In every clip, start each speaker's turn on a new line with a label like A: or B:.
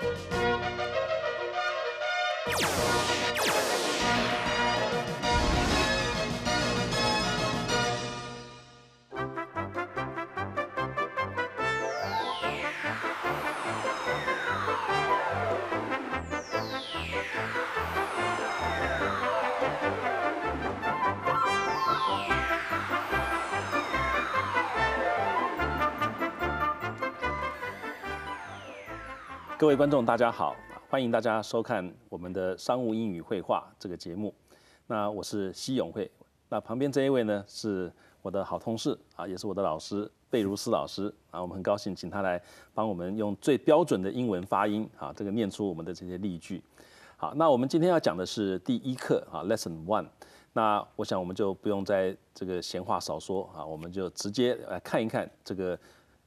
A: Thank you. 各位观众，大家好，欢迎大家收看我们的商务英语绘画这个节目。那我是西永会，那旁边这一位呢是我的好同事啊，也是我的老师贝如斯老师啊。我们很高兴请他来帮我们用最标准的英文发音啊，这个念出我们的这些例句。好，那我们今天要讲的是第一课啊，Lesson One。那我想我们就不用在这个闲话少说啊，我们就直接来看一看这个。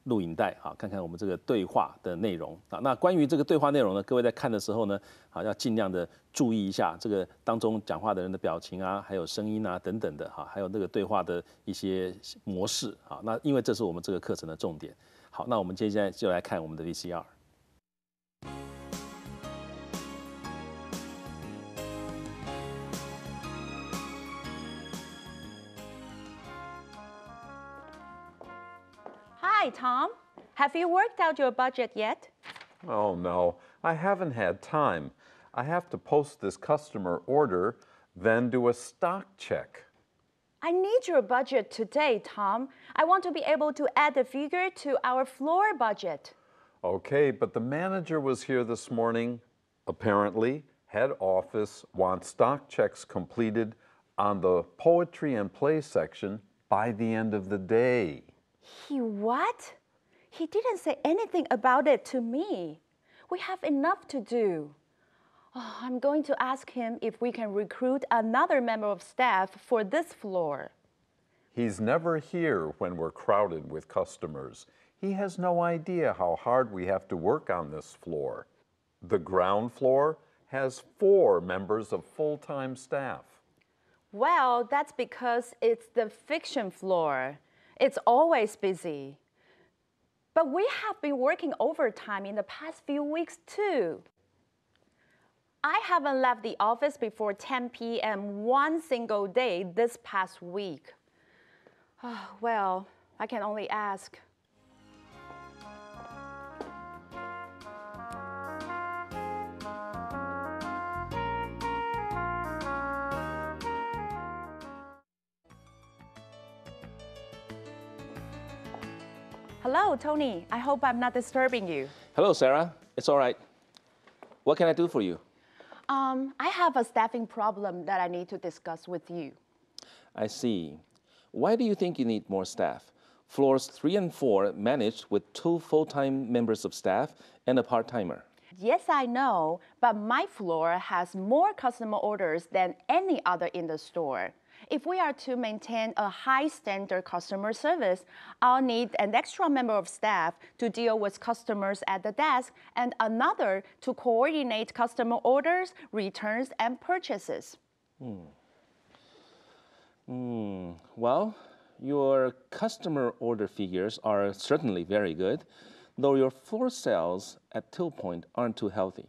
A: 录影带，好，看看我们这个对话的内容啊。那关于这个对话内容呢，各位在看的时候呢，好要尽量的注意一下这个当中讲话的人的表情啊，还有声音啊等等的哈，还有那个对话的一些模式啊。那因为这是我们这个课程的重点。好，那我们接下来就来看我们的 VCR。
B: Hi, Tom. Have you worked out your budget yet?
C: Oh, no. I haven't had time. I have to post this customer order, then do a stock check.
B: I need your budget today, Tom. I want to be able to add the figure to our floor budget.
C: Okay, but the manager was here this morning. Apparently, head office wants stock checks completed on the poetry and play section by the end of the day.
B: He what? He didn't say anything about it to me. We have enough to do. Oh, I'm going to ask him if we can recruit another member of staff for this floor.
C: He's never here when we're crowded with customers. He has no idea how hard we have to work on this floor. The ground floor has four members of full-time staff.
B: Well, that's because it's the fiction floor. It's always busy. But we have been working overtime in the past few weeks too. I haven't left the office before 10 p.m. one single day this past week. Oh, well, I can only ask Hello, Tony. I hope I'm not disturbing you.
A: Hello, Sarah. It's all right. What can I do for you?
B: Um, I have a staffing problem that I need to discuss with you.
A: I see. Why do you think you need more staff? Floors 3 and 4 managed with two full-time members of staff and a part-timer.
B: Yes, I know, but my floor has more customer orders than any other in the store. If we are to maintain a high standard customer service, I'll need an extra member of staff to deal with customers at the desk and another to coordinate customer orders, returns, and purchases.
A: Hmm. Hmm. Well, your customer order figures are certainly very good, though your floor sales at Till Point aren't too healthy.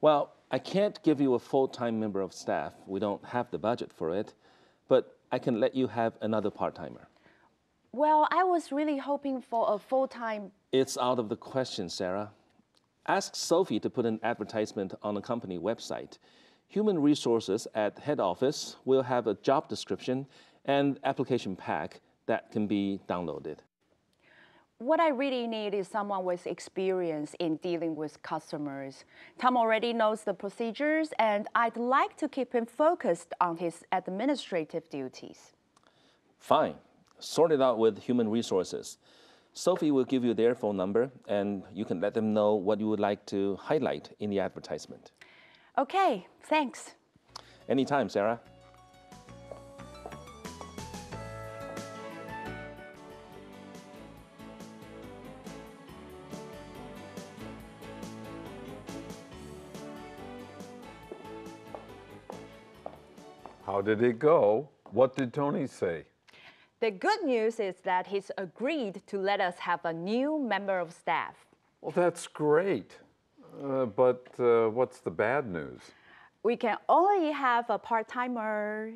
A: Well, I can't give you a full time member of staff. We don't have the budget for it, but I can let you have another part timer.
B: Well, I was really hoping for a full time.
A: It's out of the question, Sarah. Ask Sophie to put an advertisement on the company website. Human Resources at head office will have a job description and application pack that can be downloaded
B: what I really need is someone with experience in dealing with customers. Tom already knows the procedures, and I'd like to keep him focused on his administrative duties.
A: Fine. Sort it out with human resources. Sophie will give you their phone number, and you can let them know what you would like to highlight in the advertisement.
C: Okay,
B: thanks.
A: Anytime, Sarah.
C: did it go? What did Tony say?
B: The good news is that he's agreed to let us have a new member of staff.
C: Well, that's great. Uh, but uh, what's the bad news?
B: We can only have a part timer.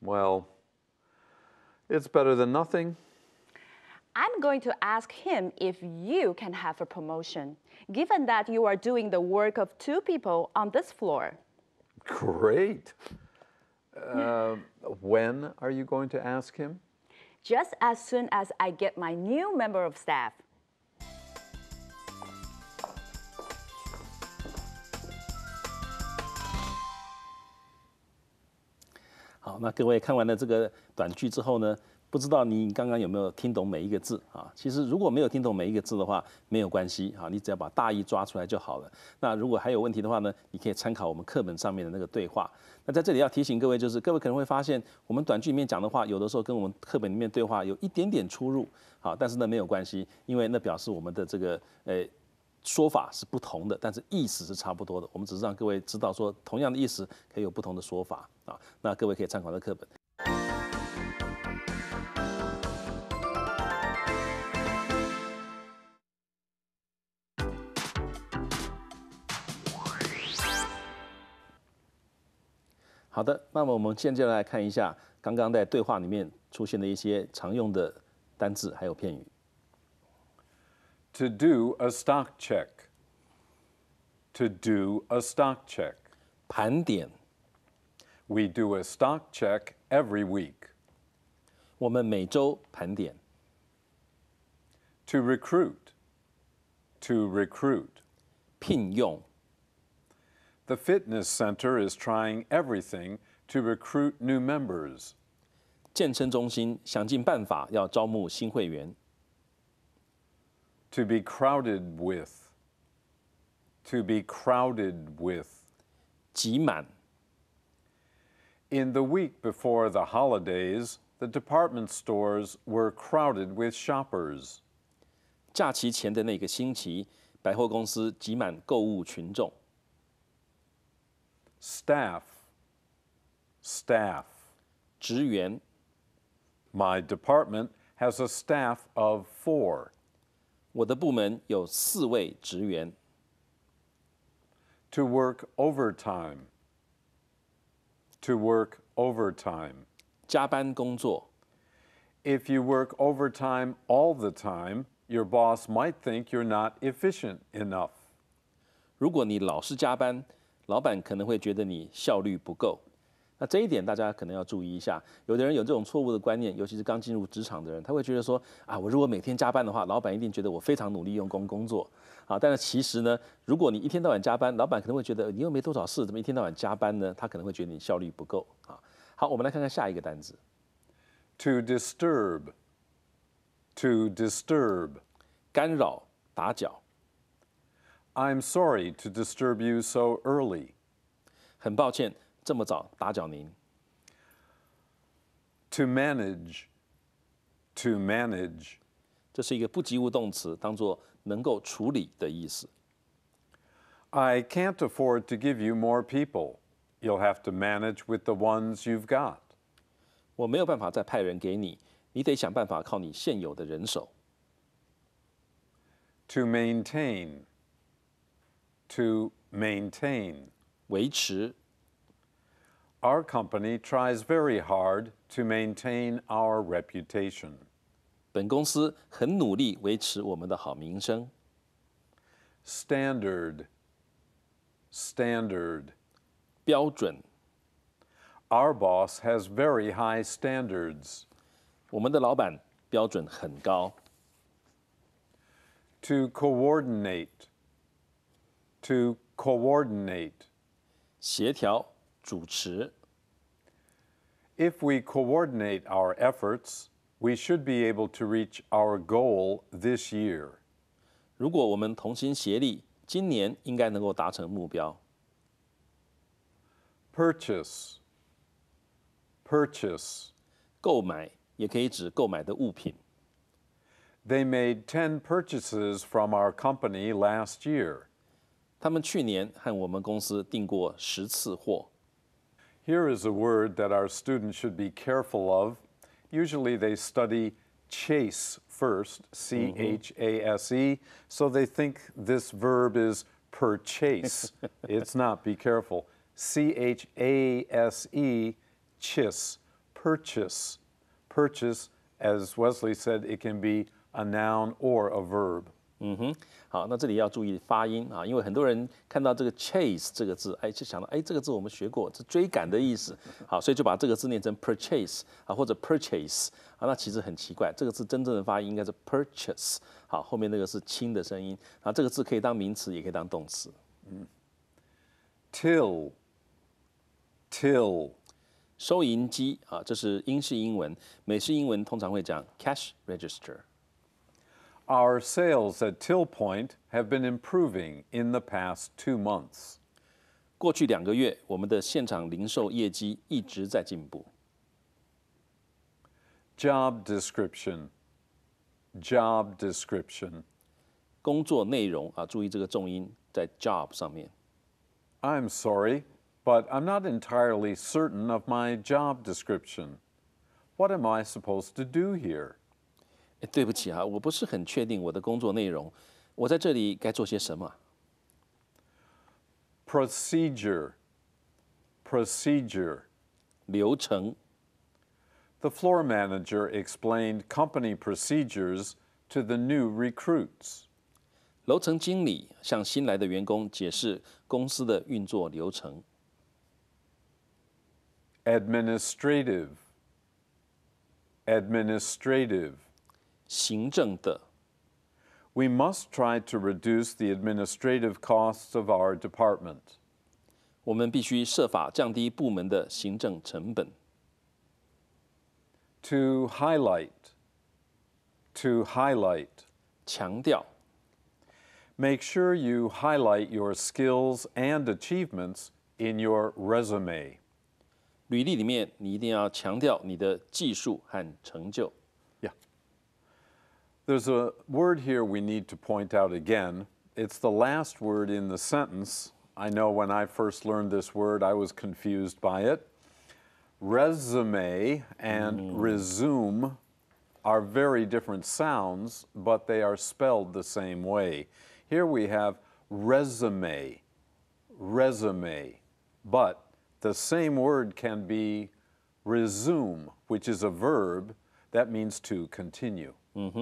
C: Well, it's better than nothing.
B: I'm going to ask him if you can have a promotion, given that you are doing the work of two people on this floor.
C: Great. Uh, when are you going to ask him?
B: Just as soon as I get my new member of staff.
A: 不知道你刚刚有没有听懂每一个字啊？其实如果没有听懂每一个字的话，没有关系啊，你只要把大意抓出来就好了。那如果还有问题的话呢，你可以参考我们课本上面的那个对话。那在这里要提醒各位，就是各位可能会发现，我们短句里面讲的话，有的时候跟我们课本里面对话有一点点出入，好，但是呢没有关系，因为那表示我们的这个呃说法是不同的，但是意思是差不多的。我们只是让各位知道说，同样的意思可以有不同的说法啊。那各位可以参考的课本。好的，那么我们现在来看一下刚刚在对话里面出现的一些常用的单字还有片语。To do
C: a stock check. To do a stock check. 盘点。We do a stock check every week. 我们每周盘点。To recruit. To recruit. 聘用。the fitness center is trying everything to recruit new members. 健身中心
A: 想尽办法要招募新会员。To be crowded
C: with. To be crowded with. 挤满。In the week before the holidays, the department stores were crowded with shoppers. 假期前的那个星
A: 期，百货公司挤满购物群众。
C: staff, staff. 职员. My department has a staff of four. To work overtime. To work overtime. If you work overtime all the time, your boss might think you're not efficient enough. 如果你老是加班，老板可能会觉得
A: 你效率不够，那这一点大家可能要注意一下。有的人有这种错误的观念，尤其是刚进入职场的人，他会觉得说：啊，我如果每天加班的话，老板一定觉得我非常努力用功工作啊。但是其实呢，如果你一天到晚加班，老板可能会觉得你又没多少事，怎么一天到晚加班呢？他可能会觉得你效率不够啊。好，我们来看看下一个单子 t o
C: disturb，to disturb，干扰、打搅。I'm sorry to disturb you so early. 很抱歉这么早打搅您。To manage,
A: to manage，这是一个不及物动词，当做能够
C: 处理的意思。I can't afford to give you more people. You'll have to manage with the ones you've got. 我没有办法再派人给你，
A: 你得想办法靠你现有的人手。To
C: maintain to maintain. 维持. Our company tries very hard to maintain our reputation. Standard. standard. Our boss has very high standards. To coordinate to coordinate. If we coordinate our efforts, we should be able to reach our goal this year. Purchase. 如果
A: 我们同心协力，今年应该能够达成目标。
C: Purchase, They made ten purchases from our company last year. 他们去年和我们公司订过十次货。Here is a word that our students should be careful of. Usually they study chase first, C H A S E, so they think this verb is purchase. it's not, be careful. C H A S E, chis, purchase. Purchase, as Wesley said, it can be a noun or a verb. 嗯哼，
A: 好，那这里要注意发音啊，因为很多人看到这个 chase 这个字，哎，就想到，哎，这个字我们学过，是追赶的意思。好，所以就把这个字念成 purchase 啊，或者 purchase 啊，那其实很奇怪，这个字真正的发音应该是 purchase 好，后面那个是轻的声音。啊，这个字可以当名词，也可以当动词。嗯，till，till，收银机啊，这是英式英文，美式英
C: 文通常会讲 cash register。Our sales at Till Point have been improving in the past two months. 过去两个月，我们
A: 的现场零售业绩一直在进步。
C: Job description, job description. 工作内容啊，注意这个重音在 job 上面。I'm sorry, but I'm not entirely certain of my job description. What am I supposed to do here? 对不起啊，我不是很确定我的工作内容，我在这里该做些什么、啊、？Procedure, procedure，流程。The floor manager explained company procedures to the new recruits.
A: 楼层经理向新来的员工解释公司的运作流程。
C: Administrative, administrative. 行政的。We must try to reduce the administrative costs of our department. 我们必须设
A: 法降低部门的行政成本。To
C: highlight, to highlight，强调。Make sure you highlight your skills and achievements in your resume. 履历里面，你一定要强调你的技术和成就。there's a word here we need to point out again. It's the last word in the sentence. I know when I first learned this word, I was confused by it. Resume and mm. resume are very different sounds, but they are spelled the same way. Here we have resume, resume, but the same word can be resume, which is a verb, that means to continue. e s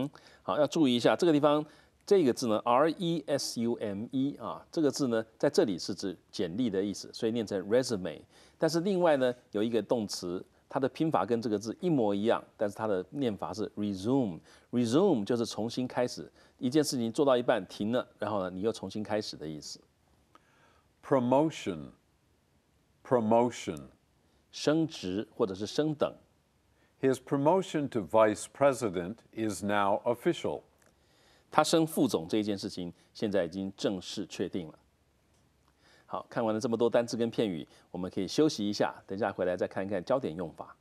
A: u m e 啊，这个字呢在这里是指简历的意思，所以念成 resume。但是另外呢有一个动词，它的拼法跟这个字一模一样，但是它的念法是 resume。resume 就是重新开始，一件事情做到一半停了，然后呢你又重新开始的意思。Promotion，promotion，
C: 升职或者是升等。His promotion to vice president is now official. 他升副总这件事情
A: 现在已经正式确定了。好看完了这么多单词跟片语，我们可以休息一下，等下回来再看一看焦点用法。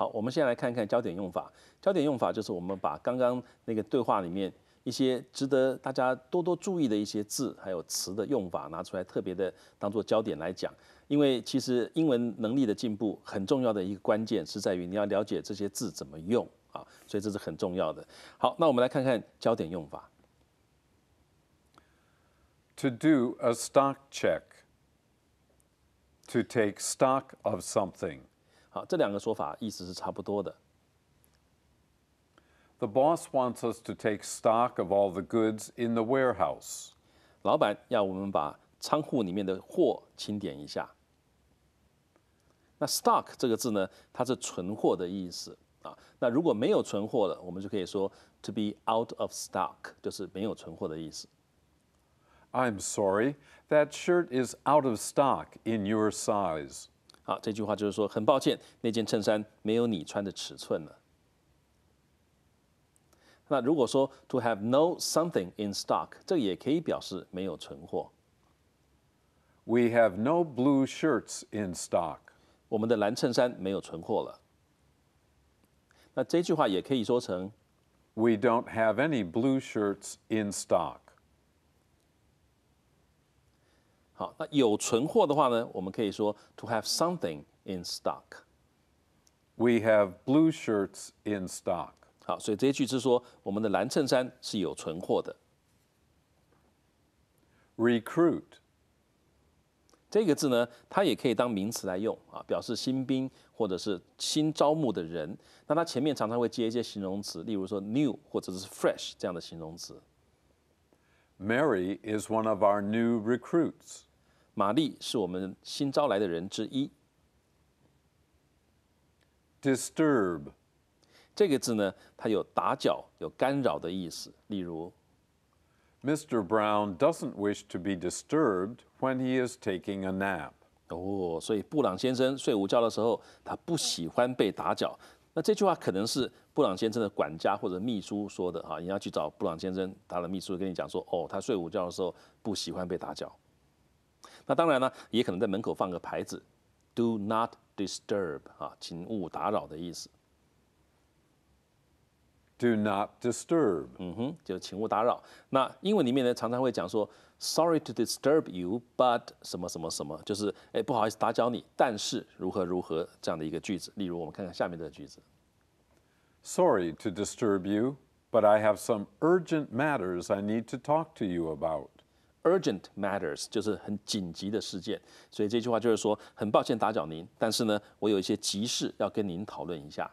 A: 好，我们先来看看焦点用法。焦点用法就是我们把刚刚那个对话里面一些值得大家多多注意的一些字还有词的用法拿出来，特别的当做焦点来讲。因为其实英文能力的进步很重要的一个关键是在于你要了解这些字怎么用啊，所以这是很重要的。好，那我们
C: 来看看焦点用法。To do a stock check. To take stock of something. 好，这两个说法意思是差不多的。The boss wants us to take stock of all the goods in the warehouse. 老板要我们把
A: 仓库里面的货清点一下。那 stock 这个字呢，它是存货的意思啊。那如果没有存货了，我们就可以说 to be out of stock，就是没有存货的意思。I'm sorry, that shirt is out of stock in your size. 好，这句话就是说，很抱歉，那件衬衫没有你穿的尺寸了。那如果说 to have no something in stock，这也可以表示没有存货。We have no blue shirts in stock。我们的蓝衬衫没有存货了。那这句话也可以说成，We don't have any blue shirts in stock。好，那有存货的话呢，我们可以说 to have something in stock。We have blue shirts in stock。好，所以这一句是说我们的蓝衬衫是有存货的。Recruit 这个字呢，它也可以当名词来用啊，表示新兵或者是新招募的人。那它前面常常会接一些形容词，例如说 new 或者是 fresh 这样的形容词。Mary is one of our new recruits. 玛丽是我们新招来的人之一。Disturb 这个字呢，它有打搅、有干扰的意思。例如，Mr. Brown doesn't wish to be disturbed when he is taking a nap。哦，所以布朗先生睡午觉的时候，他不喜欢被打搅。那这句话可能是布朗先生的管家或者秘书说的啊。你要去找布朗先生，他的秘书跟你讲说，哦，他睡午觉的时候不喜欢被打搅。那当然呢，也可能在门口放个牌子，“Do not disturb” 啊，请勿打扰的意思。Do not disturb，嗯哼，就请勿打扰。那英文里面呢，常常会讲说，“Sorry to disturb you, but 什么什么什么，就是哎不好意思打搅你，但是如何如何这样的一个句
C: 子。例如，我们看看下面的句子：“Sorry to disturb you, but I have some urgent matters I need to talk to you about.” Urgent matters 就是
A: 很紧急的事件，所以这句话就是说很抱歉打搅您，但是呢，我有一些急事要跟您讨论一下。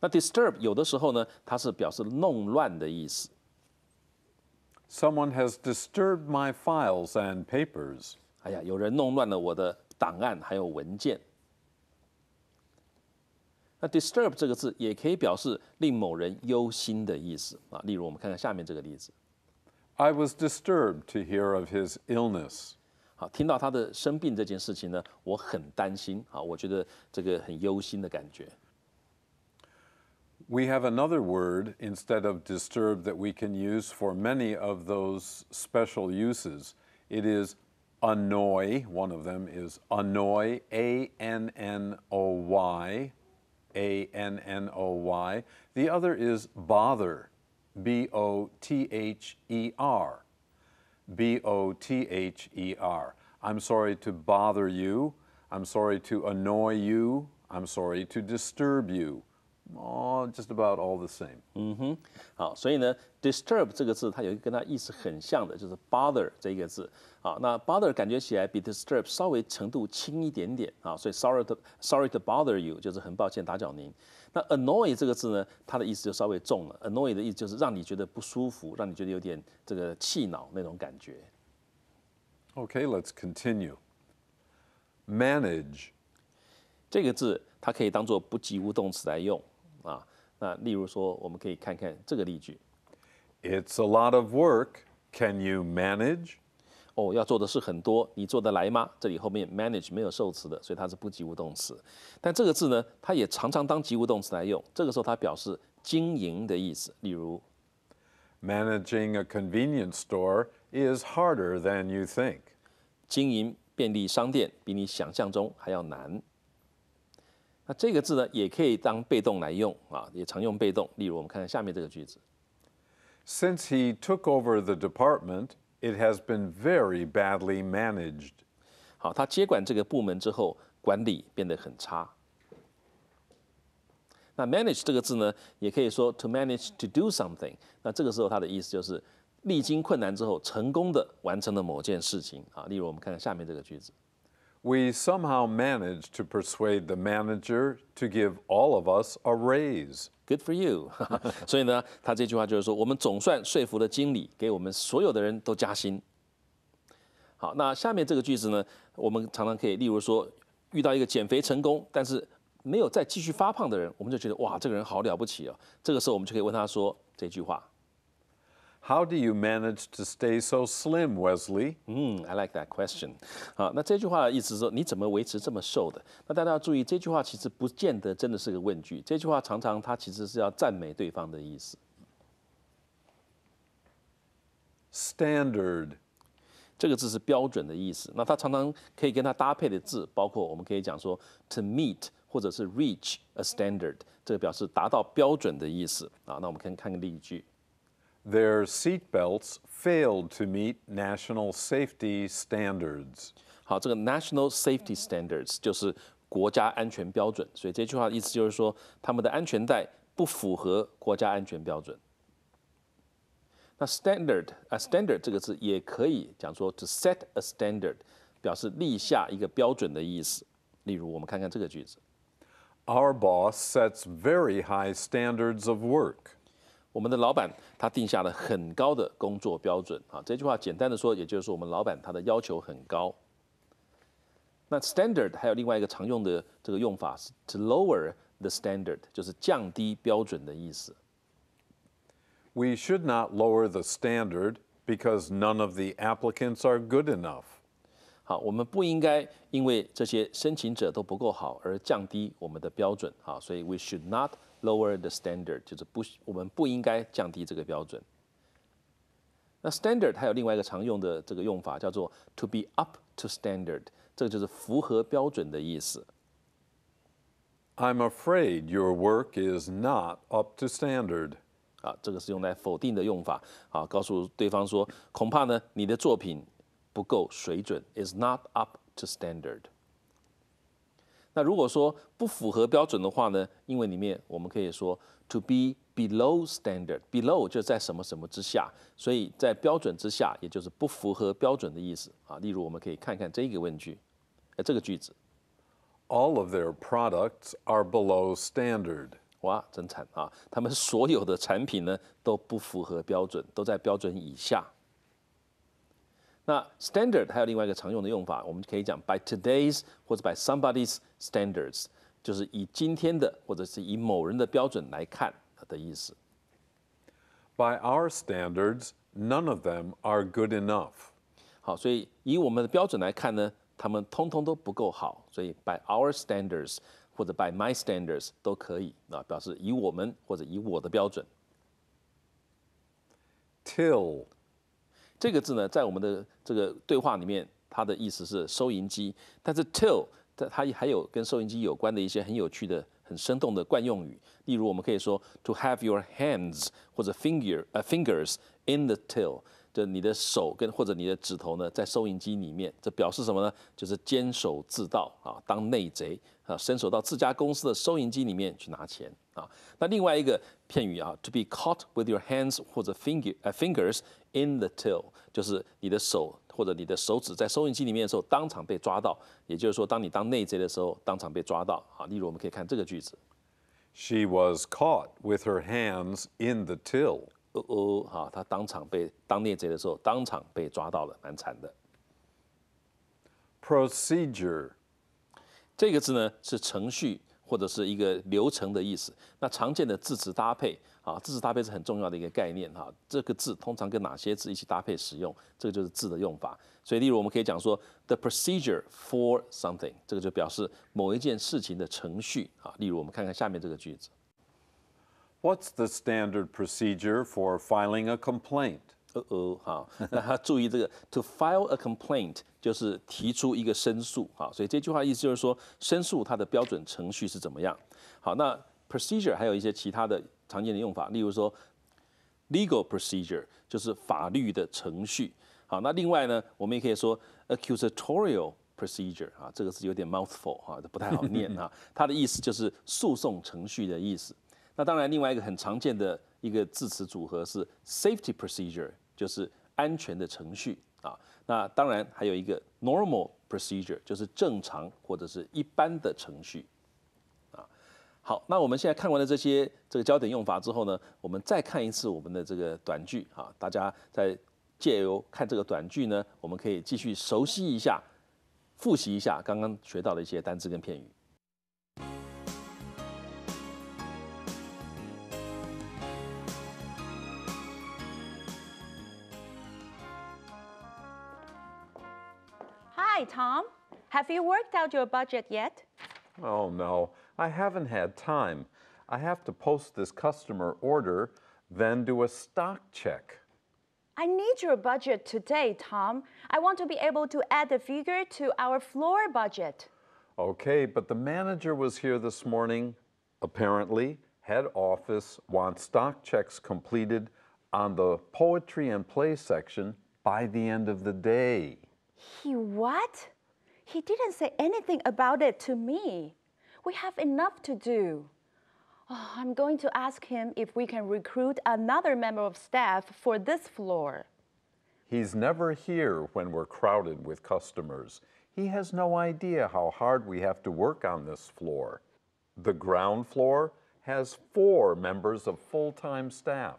A: 那 disturb 有的时候呢，它是表示弄乱的意思。Someone has disturbed my files and papers。哎呀，有人弄乱了我的档案还有文件。那 disturb 这个字也可以表示令某人忧心的意思啊。例如，我们看看下面这个例子。I was disturbed to hear of his illness。好，听到他的生病这件事情呢，我很
C: 担心啊，我觉得这个很忧心的感觉。We have another word instead of disturb that we can use for many of those special uses. It is annoy. One of them is annoy, A N N O Y. A N N O Y. The other is bother, B O T H E R. B O T H E R. I'm sorry to bother you. I'm sorry to annoy you. I'm sorry to disturb you. 哦，just about all the same。嗯哼，好，所以呢，disturb 这个字，它有一个跟它意思很像的，
A: 就是 bother 这一个字。好，那 bother 感觉起来比 disturb 稍微程度轻一点点。啊，所以 sorry to sorry to bother you 就是很抱歉打搅您。那 annoy 这个字呢，它的意思就稍微重了。annoy 的意思就是让你觉得不舒服，让你觉得有点这个气恼那种感觉。
C: Okay, let's continue.
A: Manage 这个字，它可以当做不及物动词来用。啊。那例如说，我们可以看看这个例句：It's a lot of work. Can you manage? 哦，要做的事很多，你做得来吗？这里后面 manage 没有受词的，所以它是不及物动词。但这个字呢，它也常常当及物动词来用。这个时候它表示经营的意思。例如，Managing a convenience store is harder than you think。经营便利商店比你想象中还要难。那这个字呢，也可以当被动来用啊，也常用被动。例如，我们看看下面这个句子：Since he took over the department, it has been very badly managed。好，他接管这个部门之后，管理变得很差。那 manage 这个字呢，也可以说 to manage to do something。那这个时候它的意思就是历经困难之后，成功的完成了某件事情啊。例如，我们看看下面这个句子。we somehow managed to persuade the manager to give all of us a raise. Good for you 所以呢，他这句话就是说，我们总算说服了经理，给我们所有的人都加薪。好，那下面这个句子呢，我们常常可以，例如说，遇到一个减肥成功，但是没有再继续发胖的人，我们就觉得哇，这个人好了不起啊、哦。这个时候，我们就可以问他说这句话。how do you manage to stay so slim, Wesley? Wesley？嗯，I like that question。好，那这句话意思说你怎么维持这么瘦的？那大家要注意，这句话其实不见得真的是个问句，这句话常常它其实是要赞美对方的意思。
C: Standard
A: 这个字是标准的意思，那它常常可以跟它搭配的字，包括我们可以讲说 to meet 或者是 reach a standard，这个表示达到标准的
C: 意思啊。那我们看看个例句。their seat belts failed to meet national safety standards. 好，这个 national safety standards
A: 就是国家安全标准，所以这句话的意思就是说，他们的安全带不符合国家安全标准。那 standard 啊，standard 这个字也可以讲说 to set a standard，表示立下一个标准的意思。例如，我们看看这个句子：Our boss sets very high standards of work. 我们的老板他定下了很高的工作标准啊。这句话简单的说，也就是说我们老板他的要求很高。那 standard 还有另外一个常用的这个用法是 to lower the standard，就是降低标准的意
C: 思。We should not lower the standard because none of the applicants are good enough。好，我们不应该因为这些申
A: 请者都不够好而降低我们的标准啊。所以 we should not。lower the standard，就是不我们不应该降低这个标准。那 standard 还有另外一个常用的这个用法叫做 to be up to standard，这个就是符合标准的意思。I'm afraid your work is not up to standard。啊，这个是用来否定的用法啊，告诉对方说，恐怕呢你的作品不够水准，is not up to standard。那如果说不符合标准的话呢？因为里面我们可以说 to be below standard，below 就在什么什么之下，所以在标准之下，也就是不符合标准的意思啊。例如，我们可以看看这个问句，呃，这个句子，All of their products are below standard。哇，真惨啊！他们所有的产品呢都不符合标准，都在标准以下。那 standard 还有另外一个常用的用法，我们可以讲 by today's 或者 by somebody's standards，就是以今天的或者是以某人的标准来看的意思。By our standards, none of them are good enough。好，所以以我们的标准来看呢，他们通通都不够好。所以 by our standards 或者 by my standards 都可以啊，表示以我们或者以我的标准。Till。这个字呢，在我们的这个对话里面，它的意思是收银机。但是 till 它它还有跟收银机有关的一些很有趣的、很生动的惯用语，例如我们可以说 to have your hands 或者 finger a fingers in the till。就你的手跟或者你的指头呢，在收银机里面，这表示什么呢？就是监守自盗啊，当内贼啊，伸手到自家公司的收银机里面去拿钱啊。那另外一个片语啊，to be caught with your hands 或者 f i n g e r fingers in the till，就是你的手或者你的手指在收银机里面的时候，当场被抓到。也就是说，当你当内贼的时候，当场被抓到啊。例如，我们可以看这个句子，She was caught with her hands in the till。哦哦，好，他当场被当猎贼的时候，当场被抓到了，蛮惨的。Procedure 这个字呢，是程序或者是一个流程的意思。那常见的字词搭配啊，字词搭配是很重要的一个概念哈。这个字通常跟哪些字一起搭配使用？这个就是字的用法。所以，例如我们可以讲说 the procedure for something，这个就表示某一件事情的程序啊。例如，我们看看下面这个句子。What's the standard procedure for filing a complaint？哦哦，好，那注意这个，to file a complaint 就是提出一个申诉哈，所以这句话意思就是说申诉它的标准程序是怎么样？好，那 procedure 还有一些其他的常见的用法，例如说 legal procedure 就是法律的程序。好，那另外呢，我们也可以说 accusatorial procedure 啊，这个是有点 mouthful 哈，这不太好念啊。它的意思就是诉讼程序的意思。那当然，另外一个很常见的一个字词组合是 safety procedure，就是安全的程序啊。那当然还有一个 normal procedure，就是正常或者是一般的程序啊。好，那我们现在看完了这些这个焦点用法之后呢，我们再看一次我们的这个短句啊。大家在借由看这个短句呢，我们可以继续熟悉一下、复习一下刚刚学到的一些单字跟片语。
B: Tom, have you worked out your budget
C: yet? Oh, no. I haven't had time. I have to post this customer order, then do a stock check.
B: I need your budget today, Tom. I want to be able to add the figure to our floor budget.
C: Okay, but the manager was here this morning. Apparently, head office wants stock checks completed on the poetry and play section by the end of the day.
B: He what? He didn't say anything about it to me. We have enough to do. Oh, I'm going to ask him if we can recruit another member of staff for this floor.
C: He's never here when we're crowded with customers. He has no idea how hard we have to work on this floor. The ground floor has four members of full time staff.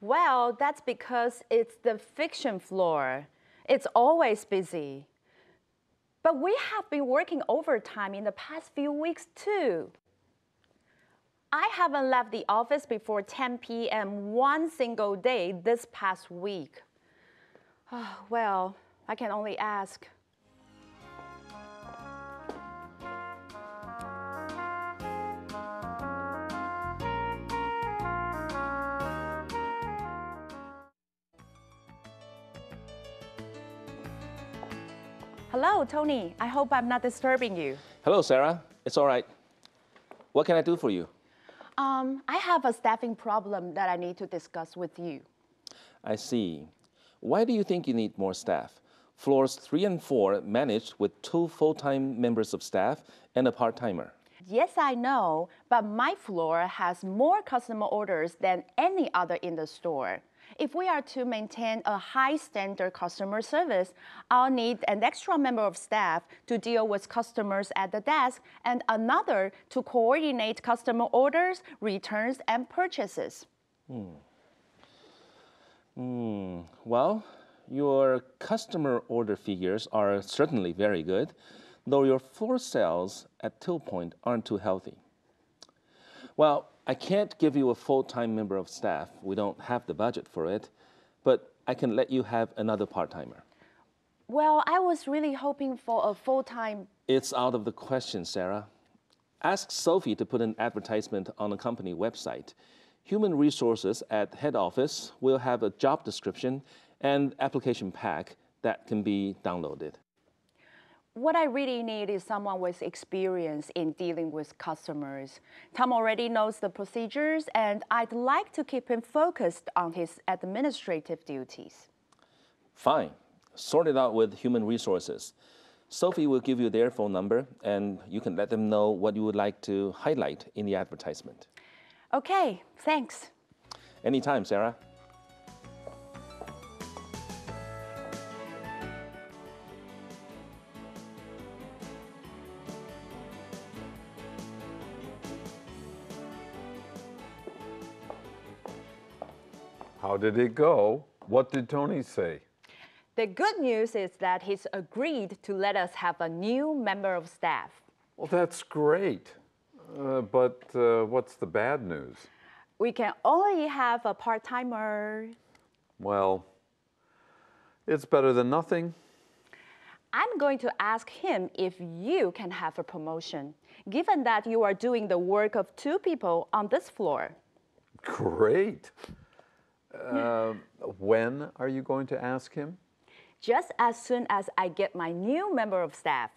B: Well, that's because it's the fiction floor. It's always busy. But we have been working overtime in the past few weeks too. I haven't left the office before 10 p.m. one single day this past week. Oh, well, I can only ask, Hello, Tony. I hope I'm not disturbing you.
A: Hello, Sarah. It's all right. What can I do for you?
B: Um, I have a staffing problem that I need to discuss with you.
A: I see. Why do you think you need more staff? Floors 3 and 4 managed with two full-time members of staff and a part-timer.
B: Yes, I know, but my floor has more customer orders than any other in the store. If we are to maintain a high standard customer service, I'll need an extra member of staff to deal with customers at the desk and another to coordinate customer orders, returns, and purchases.
A: Hmm. Hmm. Well, your customer order figures are certainly very good, though your floor sales at Till Point aren't too healthy. Well, I can't give you a full time member of staff. We don't have the budget for it, but I can let you have another part timer.
B: Well, I was really hoping for a full time.
A: It's out of the question, Sarah. Ask Sophie to put an advertisement on the company website. Human resources at head office will have a job description and application pack that can be downloaded
B: what I really need is someone with experience in dealing with customers. Tom already knows the procedures, and I'd like to keep him focused on his administrative duties.
A: Fine. Sort it out with human resources. Sophie will give you their phone number, and you can let them know what you would like to highlight in the advertisement.
B: Okay, thanks.
A: Anytime, Sarah.
C: did it go? What did Tony say?
B: The good news is that he's agreed to let us have a new member of staff.
C: Well, that's great. Uh, but uh, what's the bad news?
B: We can only have a part timer.
C: Well, it's better than nothing.
B: I'm going to ask him if you can have a promotion, given that you are doing the work of two people on this floor.
C: Great. Uh, when are you going to ask him?
B: Just as soon as I get my new member of staff. staff.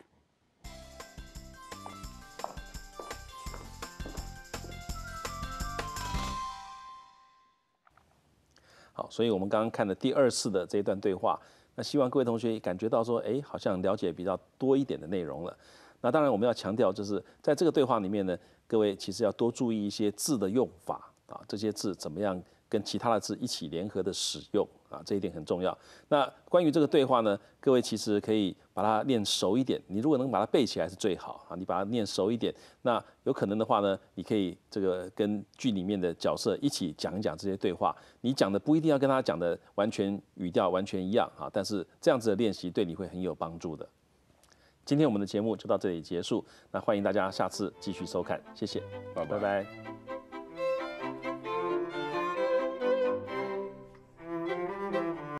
A: 好，所以我们刚刚看了第二次的这一段对话，那希望各位同学感觉到说，哎，好像了解比较多一点的内容了。那当然我们要强调，就是在这个对话里面呢，各位其实要多注意一些字的用法啊，这些字怎么样跟其他的字一起联合的使用啊，这一点很重要。那关于这个对话呢，各位其实可以把它练熟一点。你如果能把它背起来是最好啊，你把它念熟一点。那有可能的话呢，你可以这个跟剧里面的角色一起讲一讲这些对话。你讲的不一定要跟他讲的完全语调完全一样啊，但是这样子的练习对你会很有帮助的。今天我们的节目就到这里结束，那欢迎大家下次继续收看，谢谢，拜拜。